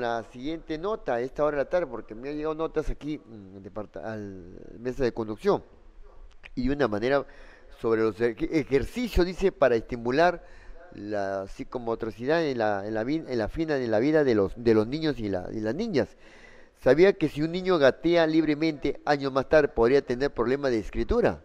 la siguiente nota a esta hora de la tarde, porque me han llegado notas aquí mm, al mesa de conducción. Y una manera sobre los ejercicios, dice, para estimular la psicomotricidad en la, en la, en la fina en la vida de los, de los niños y, y las niñas. ¿Sabía que si un niño gatea libremente años más tarde podría tener problemas de escritura?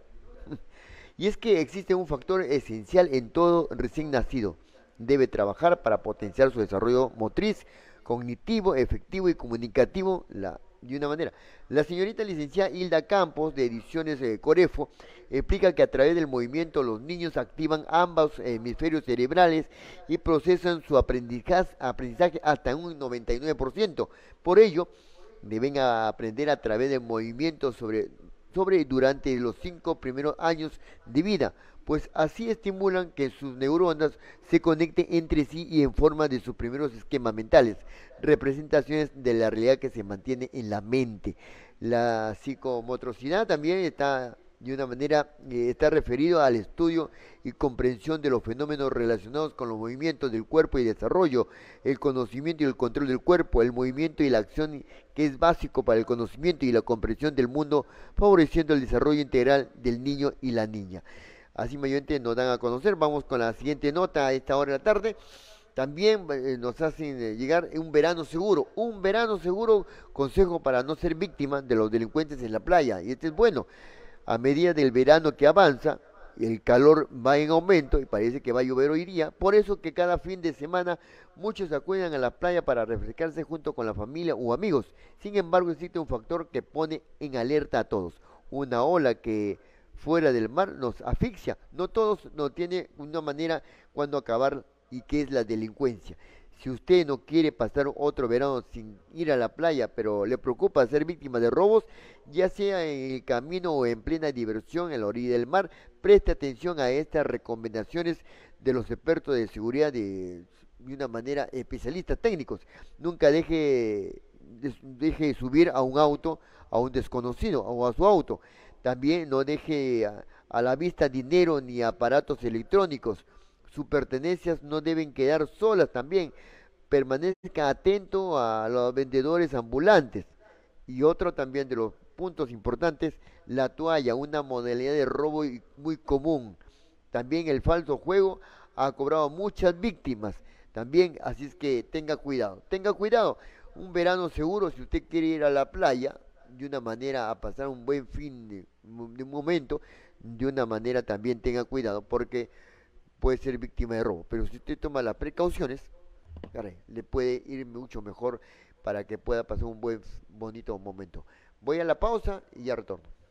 y es que existe un factor esencial en todo recién nacido. Debe trabajar para potenciar su desarrollo motriz, cognitivo, efectivo y comunicativo de una manera. La señorita licenciada Hilda Campos, de Ediciones eh, Corefo, explica que a través del movimiento los niños activan ambos hemisferios cerebrales y procesan su aprendizaje, aprendizaje hasta un 99%. Por ello, deben aprender a través del movimiento sobre sobre durante los cinco primeros años de vida, pues así estimulan que sus neuronas se conecten entre sí y en forma de sus primeros esquemas mentales, representaciones de la realidad que se mantiene en la mente. La psicomotricidad también está de una manera eh, está referido al estudio y comprensión de los fenómenos relacionados con los movimientos del cuerpo y desarrollo, el conocimiento y el control del cuerpo, el movimiento y la acción que es básico para el conocimiento y la comprensión del mundo, favoreciendo el desarrollo integral del niño y la niña. Así mayormente nos dan a conocer, vamos con la siguiente nota a esta hora de la tarde. También eh, nos hacen eh, llegar un verano seguro, un verano seguro, consejo para no ser víctima de los delincuentes en la playa, y este es bueno a medida del verano que avanza, el calor va en aumento y parece que va a llover hoy día. Por eso que cada fin de semana muchos acuden a la playa para refrescarse junto con la familia o amigos. Sin embargo, existe un factor que pone en alerta a todos. Una ola que fuera del mar nos asfixia. No todos nos tiene una manera cuando acabar y que es la delincuencia. Si usted no quiere pasar otro verano sin ir a la playa, pero le preocupa ser víctima de robos, ya sea en el camino o en plena diversión en la orilla del mar, preste atención a estas recomendaciones de los expertos de seguridad de, una manera especialista, técnicos. Nunca deje, deje subir a un auto a un desconocido o a su auto. También no deje a la vista dinero ni aparatos electrónicos sus pertenencias no deben quedar solas también. Permanezca atento a los vendedores ambulantes. Y otro también de los puntos importantes, la toalla, una modalidad de robo muy común. También el falso juego ha cobrado muchas víctimas. También, así es que tenga cuidado. Tenga cuidado. Un verano seguro, si usted quiere ir a la playa de una manera a pasar un buen fin de, un momento, de una manera también tenga cuidado, porque puede ser víctima de robo. Pero si usted toma las precauciones, le puede ir mucho mejor para que pueda pasar un buen, bonito momento. Voy a la pausa y ya retorno.